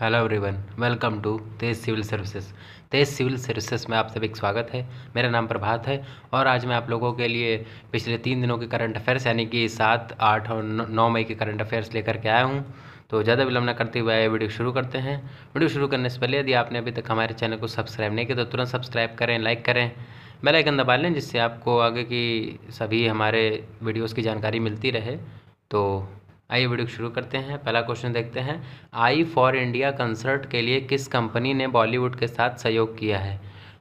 hello everyone welcome to Tej civil services Tej civil services में आप सभी का स्वागत है मेरा नाम प्रभात है और आज मैं आप लोगों के लिए पिछले तीन दिनों के करंट अफेयर्स यानी कि सात आठ और नौ मई के करंट अफेयर्स लेकर के आया हूँ तो ज़्यादा विलंब न करते हुए वीडियो शुरू करते हैं वीडियो शुरू करने से पहले यदि आपने अभी तक हमारे चैनल को सब्सक्राइब नहीं किया तो तुरंत सब्सक्राइब करें लाइक करें बेलाइकन दबा लें जिससे आपको आगे की सभी हमारे वीडियोज़ की जानकारी मिलती रहे तो आइए वीडियो शुरू करते हैं पहला क्वेश्चन देखते हैं आई फॉर इंडिया कंसर्ट के लिए किस कंपनी ने बॉलीवुड के साथ सहयोग किया है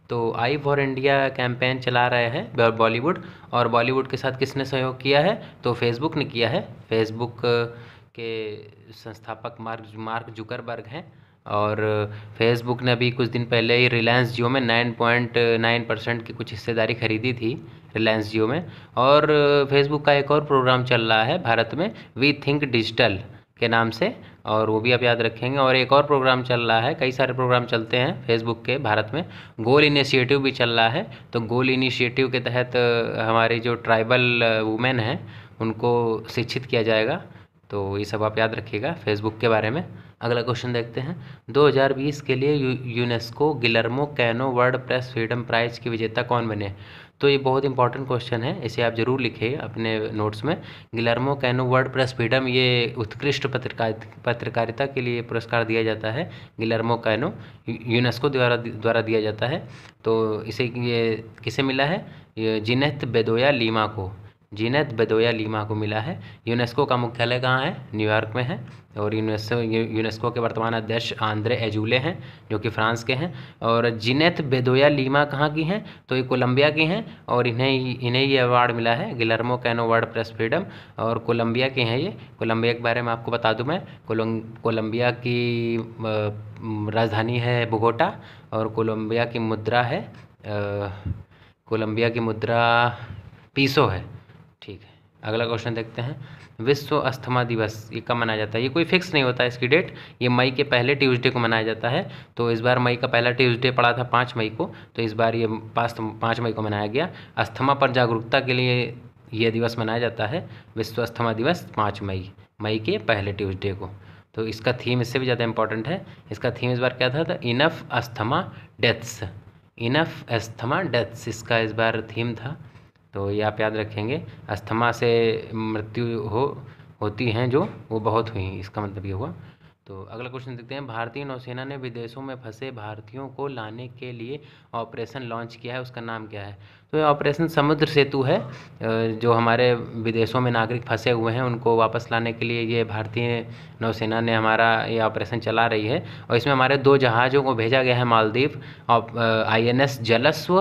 तो आई फॉर इंडिया कैंपेन चला रहे हैं बॉलीवुड और बॉलीवुड के साथ किसने सहयोग किया है तो फेसबुक ने किया है फेसबुक के संस्थापक मार्क मार्क जुकरबर्ग हैं और फेसबुक ने अभी कुछ दिन पहले ही रिलायंस जियो में नाइन पॉइंट नाइन परसेंट की कुछ हिस्सेदारी खरीदी थी रिलायंस जियो में और फेसबुक का एक और प्रोग्राम चल रहा है भारत में वी थिंक डिजिटल के नाम से और वो भी आप याद रखेंगे और एक और प्रोग्राम चल रहा है कई सारे प्रोग्राम चलते हैं फेसबुक के भारत में गोल इनिशिएटिव भी चल रहा है तो गोल इनिशिएटिव के तहत हमारी जो ट्राइबल वुमेन हैं उनको शिक्षित किया जाएगा तो ये सब आप याद रखिएगा फेसबुक के बारे में अगला क्वेश्चन देखते हैं 2020 के लिए यू, UNESCO Guillermo Cano world press freedom prize के विजेता कौन बने तो ये बहुत इंपॉर्टेंट क्वेश्चन है इसे आप जरूर लिखिए अपने नोट्स में Guillermo Cano world press freedom ये उत्कृष्ट पत्रकार पत्रकारिता के लिए पुरस्कार दिया जाता है गिलर्मो कैनो यूनेस्को द्वारा द्वारा दिया जाता है तो इसे ये किसे मिला है जिनेत बेदोया लीमा को जीनत बदोया लीमा को मिला है यूनेस्को का मुख्यालय कहाँ है न्यूयॉर्क में है और यूनेस्को यूनेस्को के वर्तमान अध्यक्ष आंद्रे एजूले हैं जो कि फ्रांस के हैं और जिनेत बेदोया लीमा कहाँ की हैं तो ये कोलंबिया की हैं और इन्हें इन्हें ये अवार्ड मिला है Guillermo Cano world press freedom और कोलंबिया के हैं ये कोलंबिया के बारे में आपको बता दूँ मैं कोलंबिया की राजधानी है बोगोटा और कोलंबिया की मुद्रा है कोलंबिया की मुद्रा पीसो है अगला क्वेश्चन देखते हैं विश्व अस्थमा दिवस ये कब मनाया जाता है ये कोई फिक्स नहीं होता है इसकी डेट ये मई के पहले ट्यूसडे को मनाया जाता है तो इस बार मई का पहला ट्यूसडे पड़ा था पाँच मई को तो इस बार ये पाँच तो पाँच मई को मनाया गया अस्थमा पर जागरूकता के लिए यह दिवस मनाया जाता है विश्व अस्थमा दिवस पाँच मई मई के पहले ट्यूजडे को तो इसका थीम इससे भी ज़्यादा इंपॉर्टेंट है इसका थीम इस बार क्या था इनफ तो अस्थमा डेथ्स इनफ अस्थमा डेथ्स इसका इस बार थीम था तो ये आप याद रखेंगे अस्थमा से मृत्यु हो होती हैं जो वो बहुत हुई इसका मतलब ये हुआ तो अगला क्वेश्चन देखते हैं भारतीय नौसेना ने विदेशों में फंसे भारतीयों को लाने के लिए ऑपरेशन लॉन्च किया है उसका नाम क्या है तो ये ऑपरेशन समुद्र सेतु है जो हमारे विदेशों में नागरिक फंसे हुए हैं उनको वापस लाने के लिए ये भारतीय नौसेना ने हमारा ये ऑपरेशन चला रही है और इसमें हमारे दो जहाज़ों को भेजा गया है Maldives I N S Jalashwa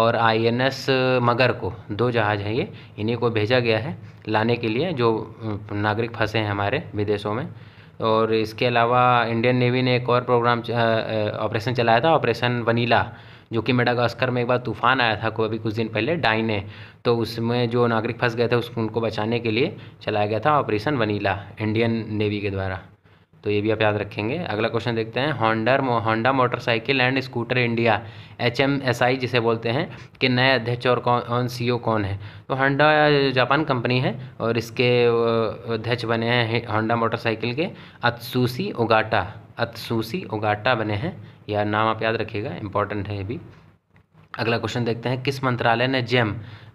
और आई एन एस मगर को दो जहाज़ हैं ये इन्हीं को भेजा गया है लाने के लिए जो नागरिक फंसे हैं हमारे विदेशों में और इसके अलावा इंडियन नेवी ने एक और प्रोग्राम ऑपरेशन चलाया था ऑपरेशन वनीला जो कि मेडागास्कर में एक बार तूफान आया था कोई अभी कुछ दिन पहले डाई ने तो उसमें जो नागरिक फंस गए थे उस उनको बचाने के लिए चलाया गया था ऑपरेशन वनीला इंडियन नेवी के द्वारा तो ये भी आप याद रखेंगे अगला क्वेश्चन देखते हैं Honda Honda motorcycle and scooter India H M S I जिसे बोलते हैं कि नए अध्यक्ष और कौन सी ओ e कौन है तो होंडा जापान कंपनी है और इसके अध्यक्ष बने हैं होंडा मोटरसाइकिल के अतसूसी उगाटा अतसूसी उगाटा बने हैं यह नाम आप याद रखिएगा इंपॉर्टेंट है ये भी अगला क्वेश्चन देखते हैं किस मंत्रालय ने जेम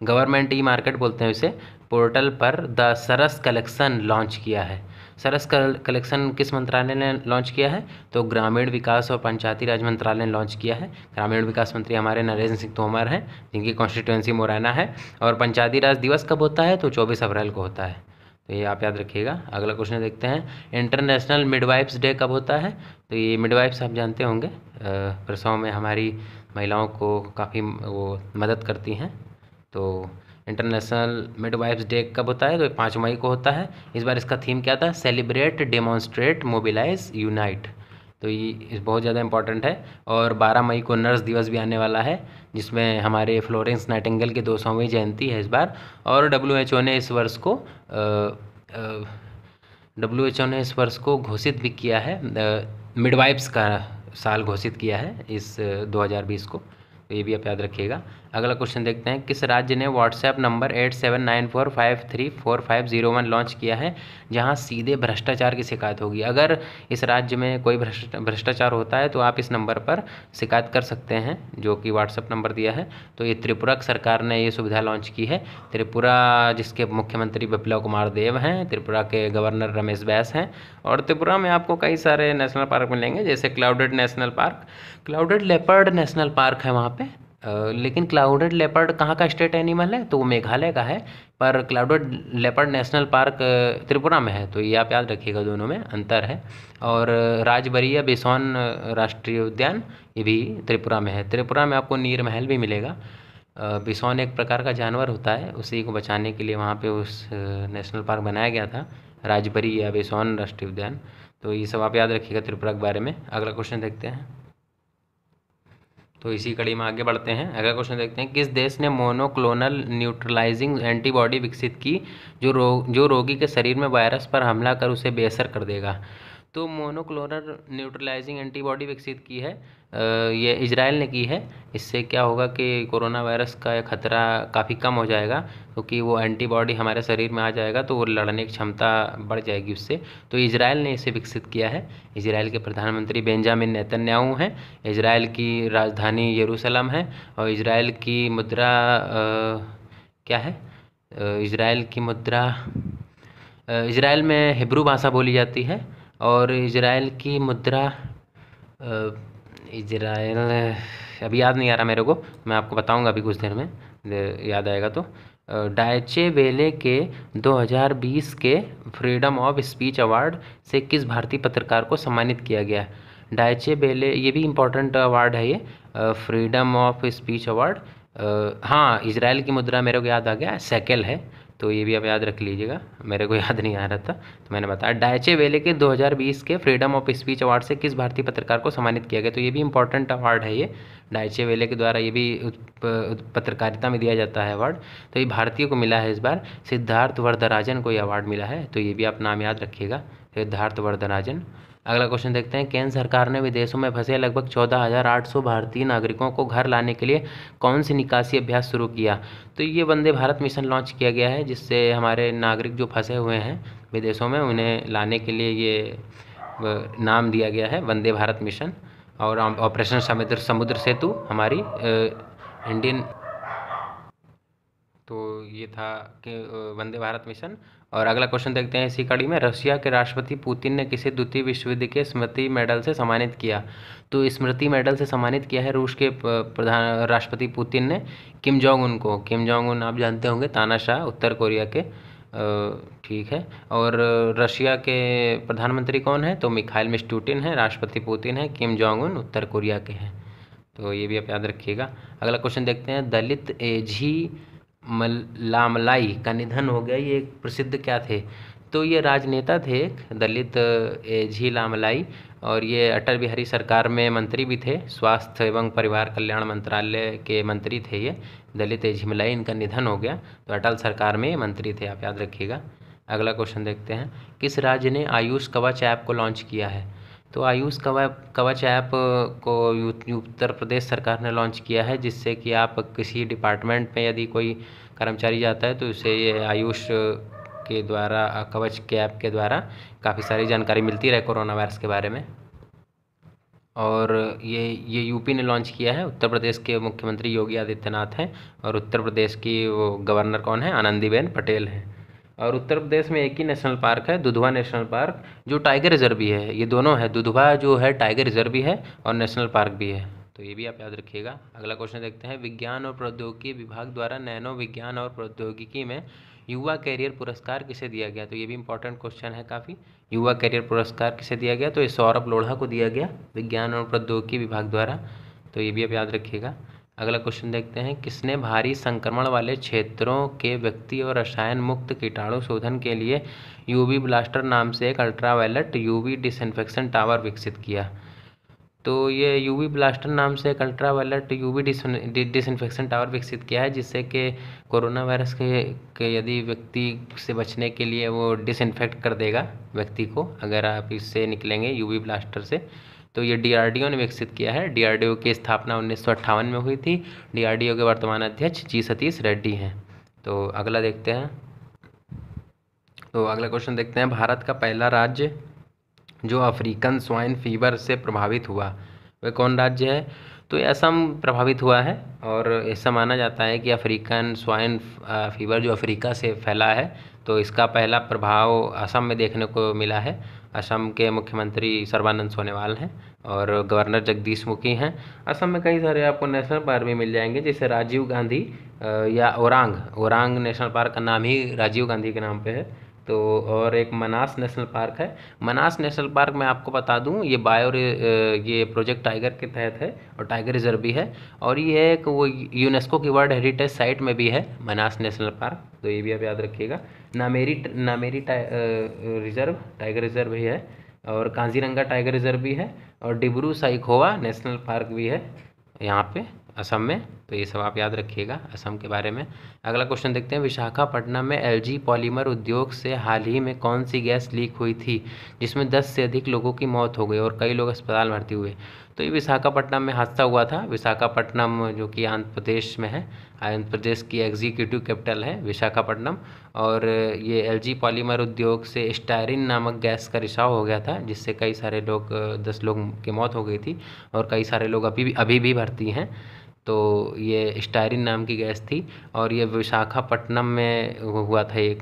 गवर्नमेंट ई मार्केट बोलते हैं इसे पोर्टल पर द सरस कलेक्शन लॉन्च किया है सरस कलेक्शन किस मंत्रालय ने लॉन्च किया है तो ग्रामीण विकास और पंचायती राज मंत्रालय ने लॉन्च किया है ग्रामीण विकास मंत्री हमारे नरेंद्र सिंह तोमर हैं जिनकी कॉन्स्टिट्यूंसी मुरैना है और पंचायती राज दिवस कब होता है तो चौबीस अप्रैल को होता है तो ये आप याद रखिएगा अगला क्वेश्चन देखते हैं इंटरनेशनल मिडवाइफ्स डे कब होता है तो ये मिडवाइफ्स आप जानते होंगे प्रसव में हमारी महिलाओं को काफ़ी वो मदद करती हैं तो इंटरनेशनल मिडवाइफ्स डे कब होता है तो पाँच मई को होता है इस बार इसका थीम क्या था सेलिब्रेट डेमोन्स्ट्रेट मोबिलाइज यूनाइट तो ये बहुत ज़्यादा इंपॉर्टेंट है और 12 मई को नर्स दिवस भी आने वाला है जिसमें हमारे फ्लोरेंस नाइटिंगल की दो सौवीं जयंती है इस बार और डब्ल्यू एच ओ ने इस वर्ष को डब्ल्यू एच ओ ने इस वर्ष को घोषित भी किया है मिडवाइफ्स का साल घोषित किया है इस 2020 को तो ये भी आप याद रखिएगा अगला क्वेश्चन देखते हैं किस राज्य ने WhatsApp number eight seven nine four five three four five zero one launch किया है जहां सीधे भ्रष्टाचार की शिकायत होगी अगर इस राज्य में कोई भ्रष्टाचार होता है तो आप इस नंबर पर शिकायत कर सकते हैं जो कि व्हाट्सएप नंबर दिया है तो ये त्रिपुरा सरकार ने ये सुविधा लॉन्च की है त्रिपुरा जिसके मुख्यमंत्री विप्लव कुमार देव हैं त्रिपुरा के गवर्नर रमेश बैस हैं और त्रिपुरा में आपको कई सारे नेशनल पार्क मिलेंगे जैसे clouded national park clouded leopard national park है वहाँ पर लेकिन क्लाउडेड लेपर्ड कहाँ का स्टेट एनिमल है तो वो मेघालय का है पर clouded leopard national park Tripura में है तो ये आप याद रखिएगा दोनों में अंतर है और राजबरिया बिसौन राष्ट्रीय उद्यान ये भी त्रिपुरा में है त्रिपुरा में आपको नीर महल भी मिलेगा बिसौन एक प्रकार का जानवर होता है उसी को बचाने के लिए वहाँ पर उस नेशनल पार्क बनाया गया था राजबरी या बिसौन राष्ट्रीय उद्यान तो ये सब आप याद रखिएगा त्रिपुरा के बारे में अगला क्वेश्चन देखते हैं तो इसी कड़ी में आगे बढ़ते हैं अगला क्वेश्चन देखते हैं किस देश ने मोनोक्लोनल न्यूट्रलाइजिंग एंटीबॉडी विकसित की जो रोग जो रोगी के शरीर में वायरस पर हमला कर उसे बेअसर कर देगा तो मोनोक्लोनल न्यूट्रलाइजिंग एंटीबॉडी विकसित की है ये इसराइल ने की है इससे क्या होगा कि कोरोना वायरस का खतरा काफ़ी कम हो जाएगा क्योंकि तो वो एंटीबॉडी हमारे शरीर में आ जाएगा तो वो लड़ने की क्षमता बढ़ जाएगी उससे तो इसराइल ने इसे विकसित किया है इसराइल के प्रधानमंत्री बेंजामिन नेतन्याहू हैं इसराइल की राजधानी यरूशलम है और इसराइल की मुद्रा आ, क्या है इसराइल की मुद्रा इसराइल में हिब्रू भाषा बोली जाती है और इजराइल की मुद्रा इजराइल अभी याद नहीं आ रहा मेरे को मैं आपको बताऊंगा अभी कुछ देर में याद आएगा तो डायचे वेले के 2020 के फ्रीडम ऑफ स्पीच अवार्ड से किस भारतीय पत्रकार को सम्मानित किया गया डायचे बेले ये भी इम्पोर्टेंट अवार्ड है ये फ्रीडम ऑफ स्पीच अवार्ड हाँ इसराइल की मुद्रा मेरे को याद आ गया सेकेल है तो ये भी आप याद रख लीजिएगा मेरे को याद नहीं आ रहा था तो मैंने बताया डायचे वेले के 2020 के फ्रीडम ऑफ स्पीच अवार्ड से किस भारतीय पत्रकार को सम्मानित किया गया तो ये भी इंपॉर्टेंट अवार्ड है ये डायचे वेले के द्वारा ये भी पत्रकारिता में दिया जाता है अवार्ड तो ये भारतीय को मिला है इस बार सिद्धार्थ वरदराजन को ये अवार्ड मिला है तो ये भी आप नाम याद रखिएगा सिद्धार्थवर्धनाजन अगला क्वेश्चन देखते हैं केंद्र सरकार ने विदेशों में फंसे लगभग चौदह हज़ार आठ सौ भारतीय नागरिकों को घर लाने के लिए कौन सी निकासी अभ्यास शुरू किया तो ये वंदे भारत मिशन लॉन्च किया गया है जिससे हमारे नागरिक जो फंसे हुए हैं विदेशों में उन्हें लाने के लिए ये नाम दिया गया है वंदे भारत मिशन और ऑपरेशन समुद्र समुद्र सेतु हमारी इंडियन तो ये था कि वंदे भारत मिशन और अगला क्वेश्चन देखते हैं इसी कड़ी में रशिया के राष्ट्रपति पुतिन ने किसे द्वितीय विश्व युद्ध के स्मृति मेडल से सम्मानित किया तो स्मृति मेडल से सम्मानित किया है रूस के प्रधान राष्ट्रपति पुतिन ने किम जोंग उन को किम जोंग उन आप जानते होंगे तानाशाह उत्तर कोरिया के ठीक है और रशिया के प्रधानमंत्री कौन है तो मिखाइल मिस्टूटिन है राष्ट्रपति पुतिन है किम जोंग उन उत्तर कोरिया के हैं तो ये भी आप याद रखिएगा अगला क्वेश्चन देखते हैं दलित एझी मल लामलाई का निधन हो गया ये एक प्रसिद्ध क्या थे तो ये राजनेता थे दलित ए झी लामलाई और ये अटल बिहारी सरकार में मंत्री भी थे स्वास्थ्य एवं परिवार कल्याण मंत्रालय के मंत्री थे ये दलित ए झिमलाई इनका निधन हो गया तो अटल सरकार में मंत्री थे आप याद रखिएगा अगला क्वेश्चन देखते हैं किस राज्य ने आयुष कवच ऐप को लॉन्च किया है तो आयुष कवच कवच ऐप को उत्तर प्रदेश सरकार ने लॉन्च किया है जिससे कि आप किसी डिपार्टमेंट में यदि कोई कर्मचारी जाता है तो उसे ये आयुष के द्वारा कवच के ऐप के द्वारा काफ़ी सारी जानकारी मिलती रहे कोरोना वायरस के बारे में और ये ये यूपी ने लॉन्च किया है उत्तर प्रदेश के मुख्यमंत्री योगी आदित्यनाथ हैं और उत्तर प्रदेश की वो गवर्नर कौन है आनंदीबेन पटेल हैं और उत्तर प्रदेश में एक ही नेशनल पार्क है दुधवा नेशनल पार्क जो टाइगर रिजर्व भी है ये दोनों है दुधवा जो है टाइगर रिजर्व भी है और नेशनल पार्क भी है तो ये भी आप याद रखिएगा अगला क्वेश्चन देखते हैं विज्ञान और प्रौद्योगिकी विभाग द्वारा नैनो विज्ञान और प्रौद्योगिकी में युवा कैरियर पुरस्कार किसे दिया गया तो ये भी इंपॉर्टेंट क्वेश्चन है काफ़ी युवा कैरियर पुरस्कार किसे दिया गया तो ये सौरभ लोढ़ा को दिया गया विज्ञान और प्रौद्योगिकी विभाग द्वारा तो ये भी आप याद रखिएगा अगला क्वेश्चन देखते हैं किसने भारी संक्रमण वाले क्षेत्रों के व्यक्ति और रसायन मुक्त कीटाणु शोधन के लिए यूवी ब्लास्टर नाम से एक अल्ट्रावायलेट यूवी डिसइनफेक्शन टावर विकसित किया तो ये यूवी ब्लास्टर नाम से एक अल्ट्रावायलेट यूवी डिसइनफेक्शन टावर विकसित किया है जिससे कि कोरोना वायरस के, के यदि व्यक्ति से बचने के लिए वो डिसइनफेक्ट कर देगा व्यक्ति को अगर आप इससे निकलेंगे यूवी ब्लास्टर से तो ये डीआरडीओ ने विकसित किया है डीआरडीओ की स्थापना उन्नीस में हुई थी डीआरडीओ के वर्तमान अध्यक्ष जी सतीश रेड्डी हैं तो अगला देखते हैं तो अगला क्वेश्चन देखते हैं भारत का पहला राज्य जो अफ्रीकन स्वाइन फीवर से प्रभावित हुआ वह कौन राज्य है तो असम प्रभावित हुआ है और ऐसा माना जाता है कि अफ्रीकन स्वाइन फीवर जो अफ्रीका से फैला है तो इसका पहला प्रभाव असम में देखने को मिला है असम के मुख्यमंत्री सर्बानंद सोनेवाल हैं और गवर्नर जगदीश मुखी हैं असम में कई सारे आपको नेशनल पार्क भी मिल जाएंगे जैसे राजीव गांधी या ओरांग ओरांग नेशनल पार्क का नाम ही राजीव गांधी के नाम पे है तो और एक मनास नेशनल पार्क है मनास नेशनल पार्क मैं आपको बता दूं ये बायो ये प्रोजेक्ट टाइगर के तहत है और टाइगर रिजर्व भी है और ये एक वो यूनेस्को की वर्ल्ड हेरिटेज साइट में भी है मनास नेशनल पार्क तो ये भी आप याद रखिएगा नामेरी नामेरी टा, रिजर्व टाइगर रिजर्व भी है और काजीरंगा टाइगर रिजर्व भी है और डिब्रू साइकोवा नेशनल पार्क भी है यहाँ पे असम में तो ये सब आप याद रखिएगा असम के बारे में अगला क्वेश्चन देखते हैं विशाखापट्टनम में एलजी पॉलीमर उद्योग से हाल ही में कौन सी गैस लीक हुई थी जिसमें दस से अधिक लोगों की मौत हो गई और कई लोग अस्पताल भर्ती हुए तो ये विशाखापट्टनम में हादसा हुआ था विशाखापट्टनम जो कि आंध्र प्रदेश में है आंध्र प्रदेश की एग्जीक्यूटिव कैपिटल है विशाखापट्टनम और ये एलजी पॉलीमर उद्योग से स्टायरिन नामक गैस का रिसाव हो गया था जिससे कई सारे लोग दस लोग की मौत हो गई थी और कई सारे लोग अभी भी अभी भी भर्ती हैं तो ये स्टायरिन नाम की गैस थी और ये विशाखापट्टनम में हुआ था ये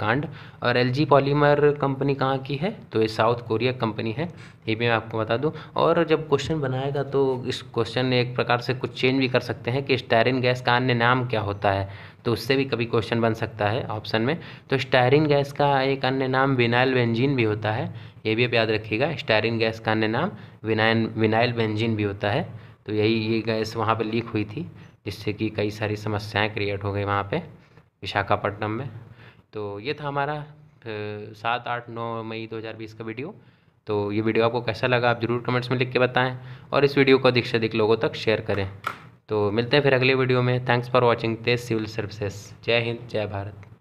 कांड और एल जी पॉलीमर कंपनी कहाँ की है तो ये साउथ कोरिया कंपनी है ये भी मैं आपको बता दूँ और जब क्वेश्चन बनाएगा तो इस क्वेश्चन एक प्रकार से कुछ चेंज भी कर सकते हैं कि स्टायरिन गैस का अन्य नाम क्या होता है तो उससे भी कभी क्वेश्चन बन सकता है ऑप्शन में तो स्टायरिन गैस का एक अन्य नाम विनाइल बेंजीन भी होता है ये भी आप याद रखिएगा स्टायरिन गैस का अन्य नाम विनाइन विनाइल बेंजीन भी होता है तो यही ये गैस वहाँ पर लीक हुई थी जिससे कि कई सारी समस्याएं क्रिएट हो गई वहाँ पे विशाखापट्टनम में तो ये था हमारा सात आठ नौ मई 2020 का वीडियो तो ये वीडियो आपको कैसा लगा आप ज़रूर कमेंट्स में लिख के बताएं और इस वीडियो को अधिक से अधिक लोगों तक शेयर करें तो मिलते हैं फिर अगले वीडियो में thanks for watching Tej civil services जय हिंद जय भारत